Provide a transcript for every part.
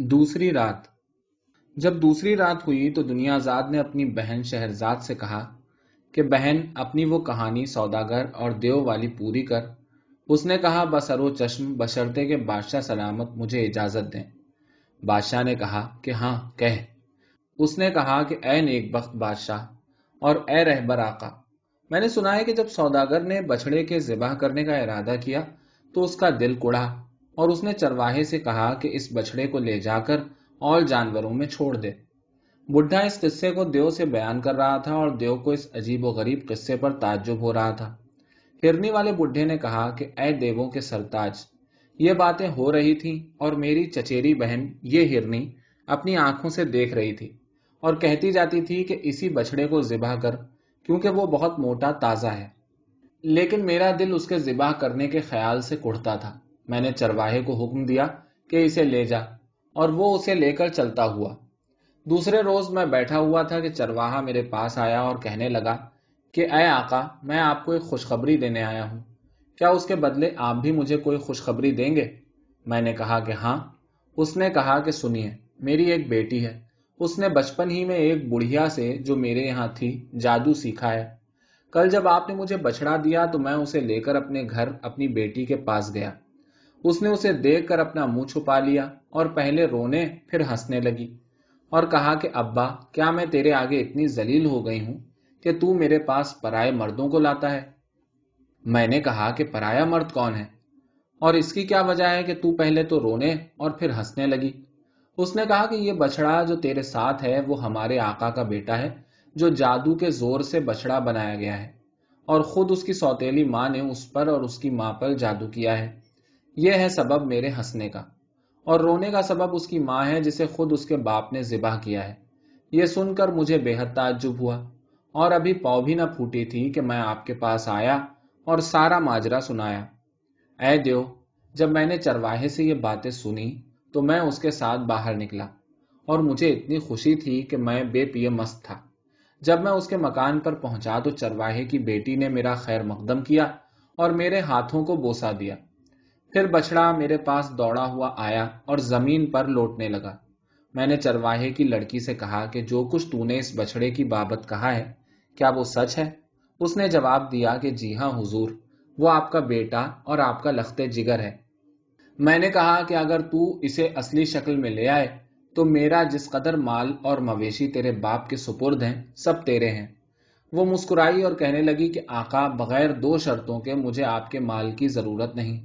दूसरी रात जब दूसरी रात हुई तो दुनियाजाद ने अपनी बहन शहरजाद से कहा कि बहन अपनी वो कहानी सौदागर और देव वाली पूरी कर उसने कहा बसरो चश्म बशर्ते के बादशाह सलामत मुझे इजाज़त दें बादशाह ने कहा कि हाँ कह उसने कहा कि ए नेक बख्त बादशाह और ए रहबर आका मैंने सुना है कि जब सौदागर ने बछड़े के जिबाह करने का इरादा किया तो उसका दिल कुड़ा और उसने चरवाहे से कहा कि इस बछड़े को ले जाकर और जानवरों में छोड़ दे बुढ़ा इस किस्से को देव से बयान कर रहा था और देव को इस अजीब गरीब किस्से पर ताजुब हो रहा था हिरनी वाले बुढ़े ने कहा कि अय देवों के सरताज ये बातें हो रही थी और मेरी चचेरी बहन ये हिरनी अपनी आंखों से देख रही थी और कहती जाती थी कि इसी बछड़े को जिबा कर क्योंकि वो बहुत मोटा ताज़ा है लेकिन मेरा दिल उसके जिबा करने के ख्याल से कुढ़ता था मैंने चरवाहे को हुक्म दिया कि इसे ले जा और वो उसे लेकर चलता हुआ दूसरे रोज मैं बैठा हुआ था कि चरवाहा मेरे पास आया और कहने लगा कि अय आका मैं आपको एक खुशखबरी देने आया हूँ क्या उसके बदले आप भी मुझे कोई खुशखबरी देंगे मैंने कहा कि हाँ उसने कहा कि सुनिए मेरी एक बेटी है उसने बचपन ही में एक बुढ़िया से जो मेरे यहाँ थी जादू सीखा है कल जब आपने मुझे बछड़ा दिया तो मैं उसे लेकर अपने घर अपनी बेटी के पास गया उसने उसे देखकर अपना मुंह छुपा लिया और पहले रोने फिर हंसने लगी और कहा कि अब्बा क्या मैं तेरे आगे इतनी जलील हो गई हूं कि तू मेरे पास पराए मर्दों को लाता है मैंने कहा कि पराया मर्द कौन है और इसकी क्या वजह है कि तू पहले तो रोने और फिर हंसने लगी उसने कहा कि ये बछड़ा जो तेरे साथ है वो हमारे आका का बेटा है जो जादू के जोर से बछड़ा बनाया गया है और खुद उसकी सौतेली मां ने उस पर और उसकी मां पर जादू किया है यह है सबब मेरे हंसने का और रोने का सबब उसकी माँ है जिसे खुद उसके बाप ने जिबा किया है यह सुनकर मुझे बेहद ताज्जुब हुआ और अभी पौ भी ना फूटी थी कि मैं आपके पास आया और सारा माजरा सुनाया ऐ देव जब मैंने चरवाहे से ये बातें सुनी तो मैं उसके साथ बाहर निकला और मुझे इतनी खुशी थी कि मैं बेपिए मस्त था जब मैं उसके मकान पर पहुंचा तो चरवाहे की बेटी ने मेरा खैर मकदम किया और मेरे हाथों को बोसा दिया फिर बछड़ा मेरे पास दौड़ा हुआ आया और जमीन पर लौटने लगा मैंने चरवाहे की लड़की से कहा कि जो कुछ तूने इस बछड़े की बाबत कहा है क्या वो सच है उसने जवाब दिया कि जी हाँ हुजूर वो आपका बेटा और आपका लखते जिगर है मैंने कहा कि अगर तू इसे असली शक्ल में ले आए तो मेरा जिस कदर माल और मवेशी तेरे बाप के सुपुर्द हैं सब तेरे हैं वो मुस्कुराई और कहने लगी कि आका बगैर दो शर्तों के मुझे आपके माल की ज़रूरत नहीं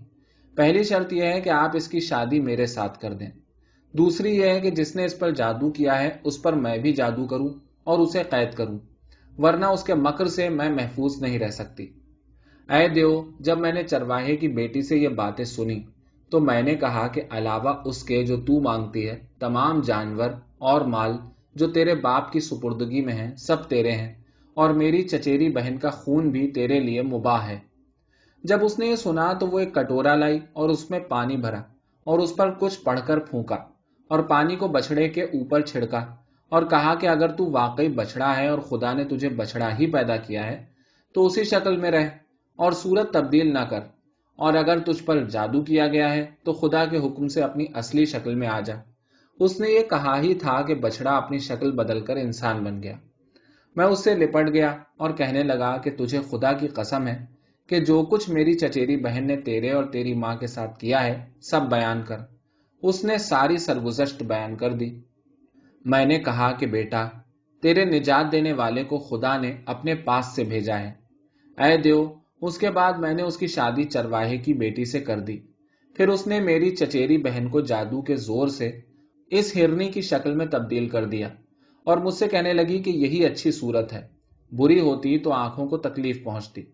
पहली शर्त यह है कि आप इसकी शादी मेरे साथ कर दें दूसरी यह है कि जिसने इस पर जादू किया है उस पर मैं भी जादू करूं और उसे कैद करूं वरना उसके मकर से मैं महफूज नहीं रह सकती अय देव जब मैंने चरवाहे की बेटी से यह बातें सुनी तो मैंने कहा कि अलावा उसके जो तू मांगती है तमाम जानवर और माल जो तेरे बाप की सुपुर्दगी में है सब तेरे हैं और मेरी चचेरी बहन का खून भी तेरे लिए मुबाह है जब उसने ये सुना तो वो एक कटोरा लाई और उसमें पानी भरा और उस पर कुछ पढ़कर फूका और पानी को बछड़े के ऊपर छिड़का और कहा कि अगर तू वाकई बछड़ा है और खुदा ने तुझे बछड़ा ही पैदा किया है तो उसी शक्ल में रह और सूरत तब्दील ना कर और अगर तुझ पर जादू किया गया है तो खुदा के हुक्म से अपनी असली शक्ल में आ जा उसने ये कहा ही था कि बछड़ा अपनी शक्ल बदलकर इंसान बन गया मैं उससे लिपट गया और कहने लगा कि तुझे खुदा की कसम है कि जो कुछ मेरी चचेरी बहन ने तेरे और तेरी माँ के साथ किया है सब बयान कर उसने सारी सरगुजश्त बयान कर दी मैंने कहा कि बेटा तेरे निजात देने वाले को खुदा ने अपने पास से भेजा है अय देव उसके बाद मैंने उसकी शादी चरवाहे की बेटी से कर दी फिर उसने मेरी चचेरी बहन को जादू के जोर से इस हिरनी की शक्ल में तब्दील कर दिया और मुझसे कहने लगी कि यही अच्छी सूरत है बुरी होती तो आंखों को तकलीफ पहुंचती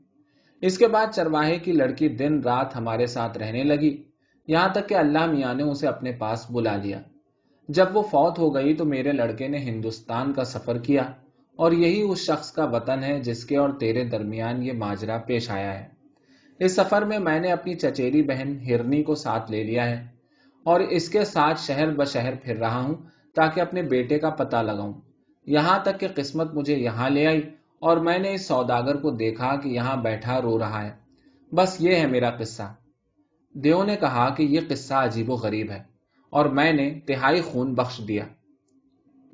इसके बाद चरवाहे की लड़की दिन रात हमारे साथ रहने लगी यहां तक कि अल्लाह मियाँ ने उसे अपने पास बुला लिया जब वो फौत हो गई तो मेरे लड़के ने हिंदुस्तान का सफर किया और यही उस शख्स का वतन है जिसके और तेरे दरमियान ये माजरा पेश आया है इस सफर में मैंने अपनी चचेरी बहन हिरनी को साथ ले लिया है और इसके साथ शहर ब शहर फिर रहा हूं ताकि अपने बेटे का पता लगाऊ यहां तक कि किस्मत मुझे यहां ले आई और मैंने इस सौदागर को देखा कि यहां बैठा रो रहा है बस ये है मेरा किस्सा देव ने कहा कि यह किस्सा अजीबो गरीब है और मैंने तिहाई खून बख्श दिया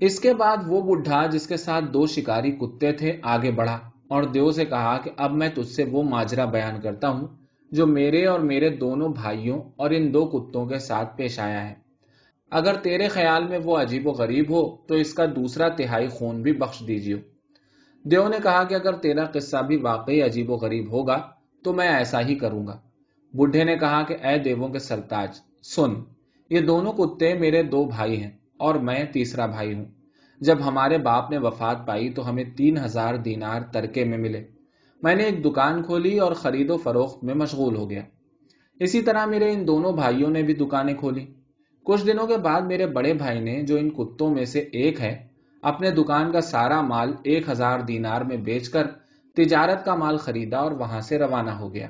इसके बाद वो बुढ़ा जिसके साथ दो शिकारी कुत्ते थे आगे बढ़ा और देव से कहा कि अब मैं तुझसे वो माजरा बयान करता हूं जो मेरे और मेरे दोनों भाइयों और इन दो कुत्तों के साथ पेश आया है अगर तेरे ख्याल में वो अजीब गरीब हो तो इसका दूसरा तिहाई खून भी बख्श दीजिए देव ने कहा कि अगर तेरा किस्सा भी वाकई अजीब गरीब होगा तो मैं ऐसा ही करूंगा बुढ़े ने कहा कि अय देवों के सरताज सुन ये दोनों कुत्ते मेरे दो भाई हैं और मैं तीसरा भाई हूं जब हमारे बाप ने वफात पाई तो हमें तीन हजार दीनार तरके में मिले मैंने एक दुकान खोली और खरीदो फरोख्त में मशगूल हो गया इसी तरह मेरे इन दोनों भाइयों ने भी दुकानें खोली कुछ दिनों के बाद मेरे बड़े भाई ने जो इन कुत्तों में से एक है अपने दुकान का सारा माल एक हजार दीनार में बेचकर तिजारत का माल खरीदा और वहां से रवाना हो गया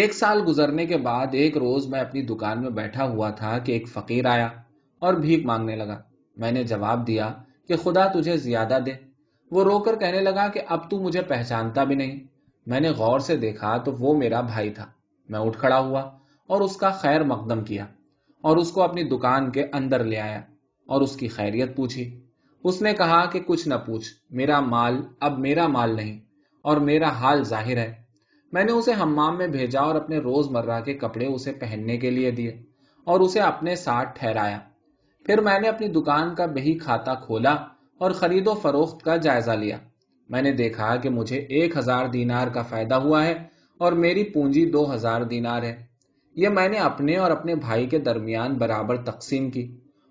एक साल गुजरने के बाद एक रोज मैं अपनी दुकान में बैठा हुआ था कि एक फकीर आया और भीख मांगने लगा मैंने जवाब दिया कि खुदा तुझे ज्यादा दे वो रोकर कहने लगा कि अब तू मुझे पहचानता भी नहीं मैंने गौर से देखा तो वो मेरा भाई था मैं उठ खड़ा हुआ और उसका खैर मकदम किया और उसको अपनी दुकान के अंदर ले आया और उसकी खैरियत पूछी उसने कहा कि कुछ न पूछ मेरा माल अब मेरा माल नहीं और मेरा हाल जाहिर है मैंने उसे हम्माम में भेजा और अपने रोजमर्रा के कपड़े उसे पहनने के लिए दिए और उसे अपने साथ ठहराया फिर मैंने अपनी दुकान का बही खाता खोला और खरीदो फरोख्त का जायजा लिया मैंने देखा कि मुझे एक हजार दीनार का फायदा हुआ है और मेरी पूंजी दो हजार दीनार है यह मैंने अपने और अपने भाई के दरमियान बराबर तकसीम की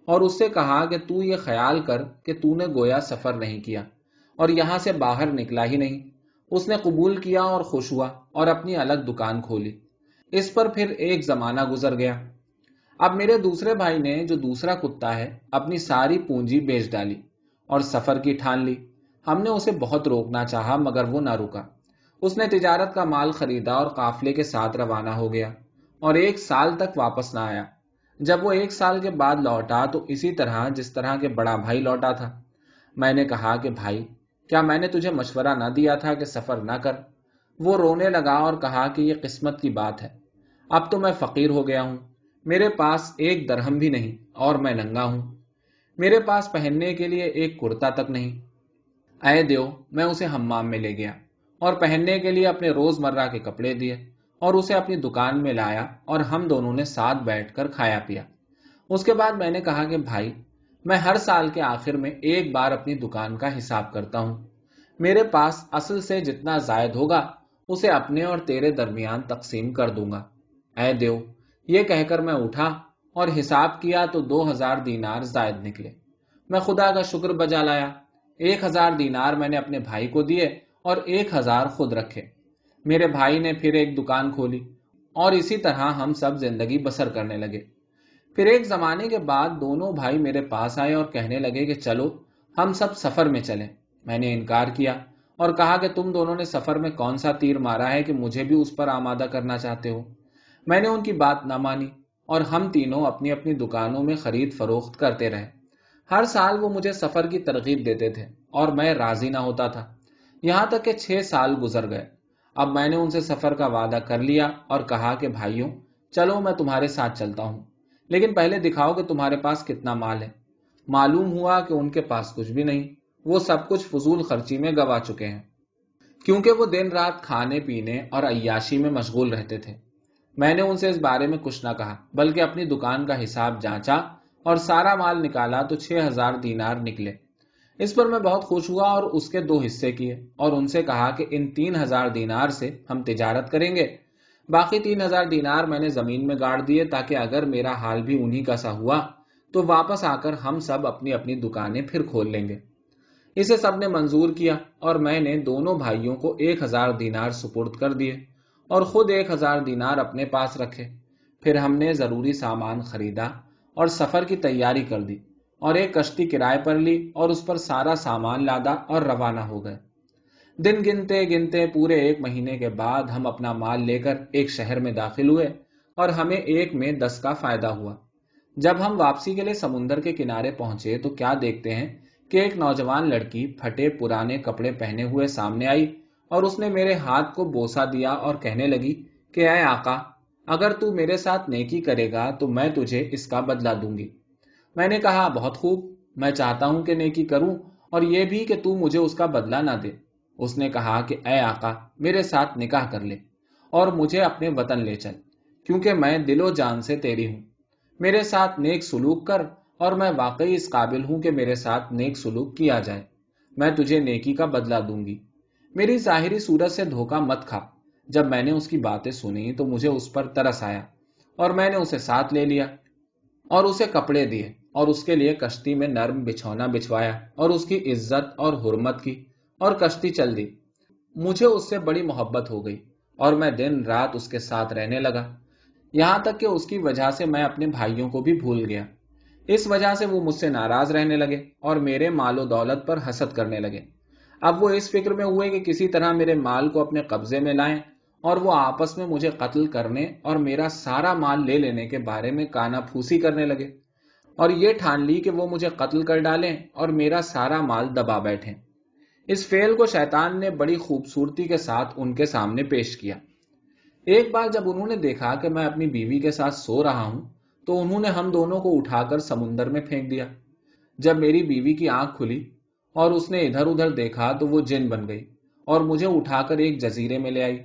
और उससे कहा कि तू ये ख्याल कर कि तूने गोया सफ़र नहीं किया और यहाँ से बाहर निकला ही नहीं उसने कबूल किया और खुश हुआ और अपनी अलग दुकान खोली इस पर फिर एक ज़माना गुजर गया अब मेरे दूसरे भाई ने जो दूसरा कुत्ता है अपनी सारी पूंजी बेच डाली और सफ़र की ठान ली हमने उसे बहुत रोकना चाहा मगर वो ना रुका उसने तिजारत का माल खरीदा और काफले के साथ रवाना हो गया और एक साल तक वापस ना आया जब वो एक साल के बाद लौटा तो इसी तरह जिस तरह के बड़ा भाई लौटा था मैंने कहा कि भाई क्या मैंने तुझे मशवरा ना दिया था कि सफ़र ना कर वो रोने लगा और कहा कि ये किस्मत की बात है अब तो मैं फ़कीर हो गया हूं मेरे पास एक दरहम भी नहीं और मैं नंगा हूं मेरे पास पहनने के लिए एक कुर्ता तक नहीं आए देव मैं उसे हम्माम में ले गया और पहनने के लिए अपने रोज़मर्रा के कपड़े दिए और उसे अपनी दुकान में लाया और हम दोनों ने साथ बैठकर खाया पिया उसके बाद मैंने कहा कि भाई मैं हर साल के आखिर में एक बार अपनी दुकान का हिसाब करता हूँ मेरे पास असल से जितना जायद होगा उसे अपने और तेरे दरमियान तकसीम कर दूंगा ऐ देव ये कहकर मैं उठा और हिसाब किया तो दो हजार दीनार जायद निकले मैं खुदा का शुक्र बजा लाया एक हजार दीनार मैंने अपने भाई को दिए और एक हजार खुद रखे मेरे भाई ने फिर एक दुकान खोली और इसी तरह हम सब जिंदगी बसर करने लगे फिर एक जमाने के बाद दोनों भाई मेरे पास आए और कहने लगे कि चलो हम सब सफर में चले मैंने इनकार किया और कहा कि तुम दोनों ने सफर में कौन सा तीर मारा है कि मुझे भी उस पर आमादा करना चाहते हो मैंने उनकी बात ना मानी और हम तीनों अपनी अपनी दुकानों में खरीद फरोख्त करते रहे हर साल वो मुझे सफर की तरकीब देते थे और मैं राजी ना होता था यहां तक कि छह साल गुजर गए अब मैंने उनसे सफर का वादा कर लिया और कहा कि भाइयों चलो मैं तुम्हारे साथ चलता हूं लेकिन पहले दिखाओ कि तुम्हारे पास कितना माल है मालूम हुआ कि उनके पास कुछ भी नहीं वो सब कुछ फजूल खर्ची में गवा चुके हैं क्योंकि वो दिन रात खाने पीने और अयाशी में मशगूल रहते थे मैंने उनसे इस बारे में कुछ ना कहा बल्कि अपनी दुकान का हिसाब जांचा और सारा माल निकाला तो छह हजार दीनार निकले इस पर मैं बहुत खुश हुआ और उसके दो हिस्से किए और उनसे कहा कि इन तीन हजार दीनार से हम तिजारत करेंगे बाकी तीन हजार दीनार मैंने जमीन में गाड़ दिए ताकि अगर मेरा हाल भी उन्हीं का सा हुआ तो वापस आकर हम सब अपनी अपनी दुकानें फिर खोल लेंगे इसे सब ने मंजूर किया और मैंने दोनों भाइयों को एक हजार दिनार सुपुर्द कर दिए और खुद एक हजार दीनार अपने पास रखे फिर हमने जरूरी सामान खरीदा और सफर की तैयारी कर दी और एक कश्ती किराए पर ली और उस पर सारा सामान लादा और रवाना हो गए दिन गिनते गिनते पूरे एक महीने के बाद हम अपना माल लेकर एक शहर में दाखिल हुए और हमें एक में दस का फायदा हुआ जब हम वापसी के लिए समुन्दर के किनारे पहुंचे तो क्या देखते हैं कि एक नौजवान लड़की फटे पुराने कपड़े पहने हुए सामने आई और उसने मेरे हाथ को बोसा दिया और कहने लगी कि अय आका अगर तू मेरे साथ नेकी करेगा तो मैं तुझे इसका बदला दूंगी मैंने कहा बहुत खूब मैं चाहता हूं कि नेकी करूं और यह भी कि तू मुझे उसका बदला ना दे उसने कहा कि अय आका मेरे साथ निकाह कर ले और मुझे अपने वतन ले चल क्योंकि मैं दिलो जान से तेरी हूं मेरे साथ नेक सुलूक कर और मैं वाकई इस काबिल हूं कि मेरे साथ नेक सुलूक किया जाए मैं तुझे नेकी का बदला दूंगी मेरी जाहिरी सूरत से धोखा मत खा जब मैंने उसकी बातें सुनी तो मुझे उस पर तरस आया और मैंने उसे साथ ले लिया और उसे कपड़े दिए और उसके लिए कश्ती में नर्म बिछौना बिछवाया और उसकी इज्जत और हुरमत की और कश्ती चल दी मुझे उससे बड़ी मोहब्बत हो गई और मैं दिन रात उसके साथ रहने लगा यहां तक कि उसकी वजह से मैं अपने भाइयों को भी भूल गया इस वजह से वो मुझसे नाराज रहने लगे और मेरे मालो दौलत पर हसत करने लगे अब वो इस फिक्र में हुए कि किसी तरह मेरे माल को अपने कब्जे में लाएं और वो आपस में मुझे कत्ल करने और मेरा सारा माल ले लेने के बारे में काना फूसी करने लगे और ये ठान ली कि वो मुझे कत्ल कर डालें और मेरा सारा माल दबा बैठे इस फेल को शैतान ने बड़ी खूबसूरती के साथ उनके सामने पेश किया एक बार जब उन्होंने देखा कि मैं अपनी बीवी के साथ सो रहा हूं तो उन्होंने हम दोनों को उठाकर समुन्दर में फेंक दिया जब मेरी बीवी की आंख खुली और उसने इधर उधर देखा तो वो जिन बन गई और मुझे उठाकर एक जजीरे में ले आई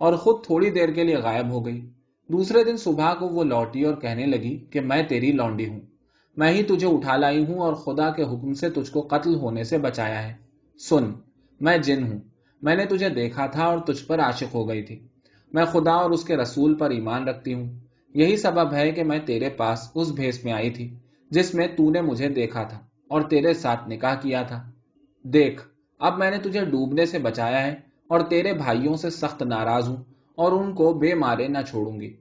और खुद थोड़ी देर के लिए गायब हो गई दूसरे दिन सुबह को वो लौटी और कहने लगी कि मैं तेरी लौंडी हूं मैं ही तुझे उठा लाई हूं और खुदा के हुक्म से तुझको कत्ल होने से बचाया है सुन मैं जिन हूं मैंने तुझे देखा था और तुझ पर आशिक हो गई थी मैं खुदा और उसके रसूल पर ईमान रखती हूँ यही सब है कि मैं तेरे पास उस भेस में आई थी जिसमें तूने मुझे देखा था और तेरे साथ निकाह किया था देख अब मैंने तुझे डूबने से बचाया है और तेरे भाइयों से सख्त नाराज हूं और उनको बेमारे न छोड़ूंगी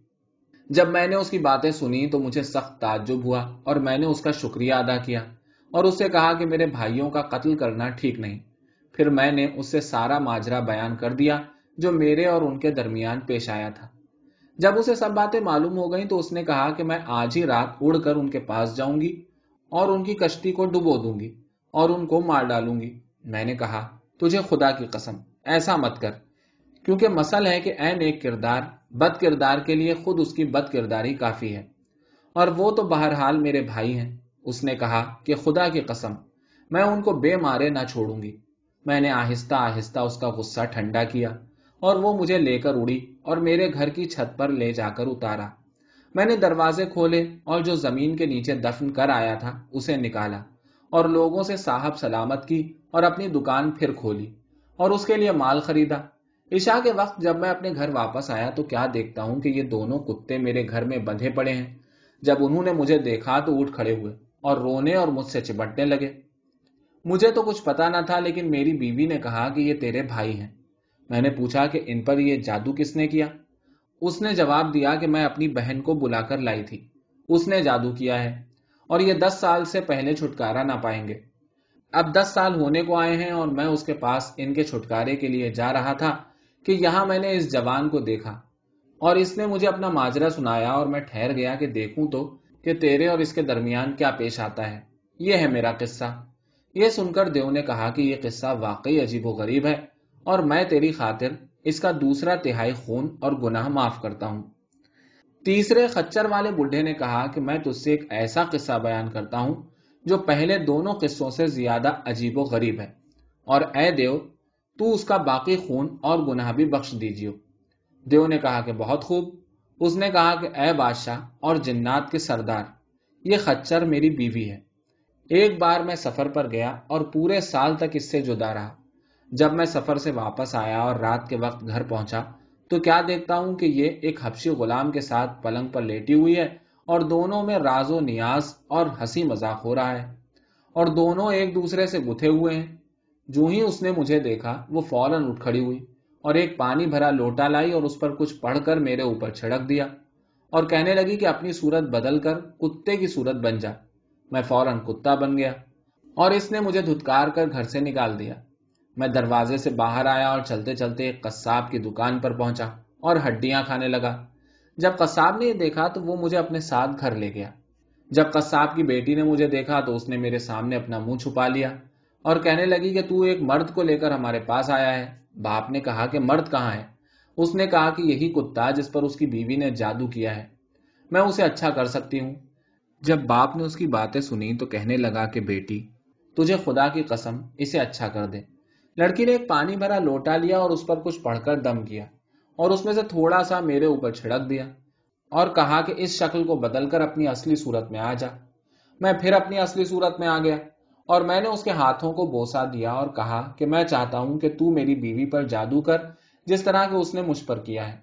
जब मैंने उसकी बातें सुनी तो मुझे सख्त ताज्जुब हुआ और मैंने उसका शुक्रिया अदा किया और उससे कहा कि मेरे भाइयों का कत्ल करना ठीक नहीं फिर मैंने उससे सारा माजरा बयान कर दिया जो मेरे और उनके दरमियान पेश आया था जब उसे सब बातें मालूम हो गई तो उसने कहा कि मैं आज ही रात उड़कर उनके पास जाऊंगी और उनकी कश्ती को डुबो दूंगी और उनको मार डालूंगी मैंने कहा तुझे खुदा की कसम ऐसा मत कर क्योंकि मसल है कि ए नेक किरदार बद किरदार के लिए खुद उसकी बद किरदारी काफ़ी है और वो तो बहरहाल मेरे भाई हैं उसने कहा कि खुदा की कसम मैं उनको बेमारे ना छोड़ूंगी मैंने आहिस्ता आहिस्ता उसका गुस्सा ठंडा किया और वो मुझे लेकर उड़ी और मेरे घर की छत पर ले जाकर उतारा मैंने दरवाजे खोले और जो जमीन के नीचे दफन कर आया था उसे निकाला और लोगों से साहब सलामत की और अपनी दुकान फिर खोली और उसके लिए माल खरीदा ईशा के वक्त जब मैं अपने घर वापस आया तो क्या देखता हूं कि ये दोनों कुत्ते मेरे घर में बंधे पड़े हैं जब उन्होंने मुझे देखा तो उठ खड़े हुए और रोने और मुझसे चिपटने लगे मुझे तो कुछ पता ना था लेकिन मेरी बीवी ने कहा कि ये तेरे भाई हैं मैंने पूछा कि इन पर यह जादू किसने किया उसने जवाब दिया कि मैं अपनी बहन को बुलाकर लाई थी उसने जादू किया है और ये दस साल से पहले छुटकारा ना पाएंगे अब दस साल होने को आए हैं और मैं उसके पास इनके छुटकारे के लिए जा रहा था कि यहां मैंने इस जवान को देखा और इसने मुझे अपना माजरा सुनाया और मैं ठहर गया कि देखूं तो कि तेरे और इसके दरमियान क्या पेश आता है यह है मेरा किस्सा यह सुनकर देव ने कहा कि यह किस्सा वाकई अजीब गरीब है और मैं तेरी खातिर इसका दूसरा तिहाई खून और गुनाह माफ करता हूं तीसरे खच्चर वाले बुढ़े ने कहा कि मैं तुझसे एक ऐसा किस्सा बयान करता हूं जो पहले दोनों किस्सों से ज्यादा अजीब व गरीब है और ए देव तू उसका बाकी खून और गुनाह भी बख्श दीजियो देव ने कहा कि बहुत खूब उसने कहा कि ए बादशाह और जिन्नात के सरदार ये खच्चर मेरी बीवी है एक बार मैं सफर पर गया और पूरे साल तक इससे जुदा रहा जब मैं सफर से वापस आया और रात के वक्त घर पहुंचा तो क्या देखता हूं कि ये एक हबशी गुलाम के साथ पलंग पर लेटी हुई है और दोनों में राजो नियाज और हंसी मजाक हो रहा है और दोनों एक दूसरे से गुथे हुए हैं जो ही उसने मुझे देखा वो फौरन उठ खड़ी हुई और एक पानी भरा लोटा लाई और उस पर कुछ पढ़कर मेरे ऊपर छिड़क दिया और कहने लगी कि अपनी सूरत बदल कर कुत्ते की सूरत बन जा मैं फौरन कुत्ता बन गया और इसने मुझे धुतकार कर घर से निकाल दिया मैं दरवाजे से बाहर आया और चलते चलते एक कस्साब की दुकान पर पहुंचा और हड्डियां खाने लगा जब कसाब ने यह देखा तो वो मुझे अपने साथ घर ले गया जब कसाब की बेटी ने मुझे देखा तो उसने मेरे सामने अपना मुंह छुपा लिया और कहने लगी कि तू एक मर्द को लेकर हमारे पास आया है बाप ने कहा कि मर्द कहाँ है उसने कहा कि यही कुत्ता जिस पर उसकी बीवी ने जादू किया है मैं उसे अच्छा कर सकती हूँ जब बाप ने उसकी बातें सुनी तो कहने लगा कि बेटी तुझे खुदा की कसम इसे अच्छा कर दे लड़की ने एक पानी भरा लोटा लिया और उस पर कुछ पढ़कर दम किया और उसमें से थोड़ा सा मेरे ऊपर छिड़क दिया और कहा कि इस शक्ल को बदलकर अपनी असली सूरत में आ जा मैं फिर अपनी असली सूरत में आ गया और मैंने उसके हाथों को बोसा दिया और कहा कि मैं चाहता हूं कि तू मेरी बीवी पर जादू कर जिस तरह के उसने मुझ पर किया है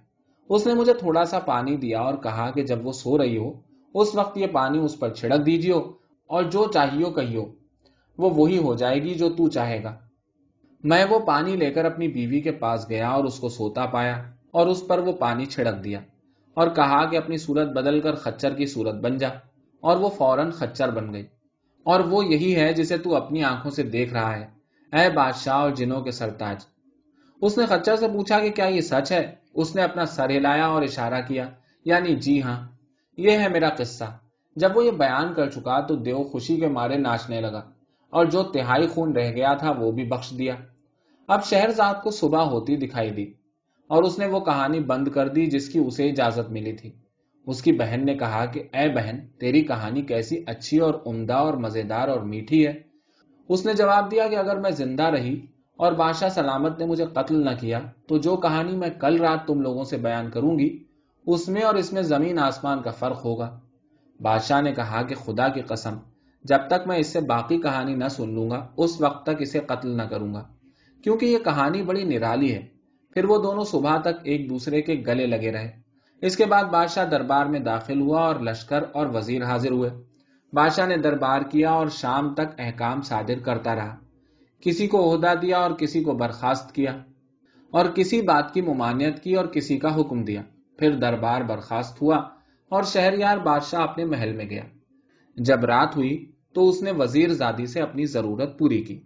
उसने मुझे थोड़ा सा पानी दिया और कहा कि जब वो सो रही हो उस वक्त ये पानी उस पर छिड़क दीजियो और जो चाहिए कहियो वो वही हो जाएगी जो तू चाहेगा मैं वो पानी लेकर अपनी बीवी के पास गया और उसको सोता पाया और उस पर वो पानी छिड़क दिया और कहा कि अपनी सूरत बदलकर खच्चर की सूरत बन जा और वो फौरन खच्चर बन गई और वो यही है जिसे तू अपनी आंखों से देख रहा है अः बादशाह और जिनों के सरताज उसने खच्चर से पूछा कि क्या ये सच है उसने अपना सर हिलाया और इशारा किया यानी जी हाँ यह है मेरा किस्सा जब वो ये बयान कर चुका तो देव खुशी के मारे नाचने लगा और जो तिहाई खून रह गया था वो भी बख्श दिया अब शहरजाद को सुबह होती दिखाई दी और उसने वो कहानी बंद कर दी जिसकी उसे इजाजत मिली थी उसकी बहन ने कहा कि ए बहन तेरी कहानी कैसी अच्छी और उम्दा और मजेदार और मीठी है उसने जवाब दिया कि अगर मैं जिंदा रही और बादशाह सलामत ने मुझे कत्ल न किया तो जो कहानी मैं कल रात तुम लोगों से बयान करूंगी उसमें और इसमें जमीन आसमान का फर्क होगा बादशाह ने कहा कि खुदा की कसम जब तक मैं इससे बाकी कहानी न सुन लूंगा उस वक्त तक इसे कत्ल न करूंगा क्योंकि यह कहानी बड़ी निराली है फिर वो दोनों सुबह तक एक दूसरे के गले लगे रहे इसके बाद बादशाह दरबार में दाखिल हुआ और लश्कर और वजीर हाजिर हुए बादशाह ने दरबार किया और शाम तक अहकाम सादिर करता रहा किसी को अहदा दिया और किसी को बर्खास्त किया और किसी बात की ममानियत की और किसी का हुक्म दिया फिर दरबार बर्खास्त हुआ और शहर यार बादशाह अपने महल में गया जब रात हुई तो उसने वजीर जादी से अपनी जरूरत पूरी की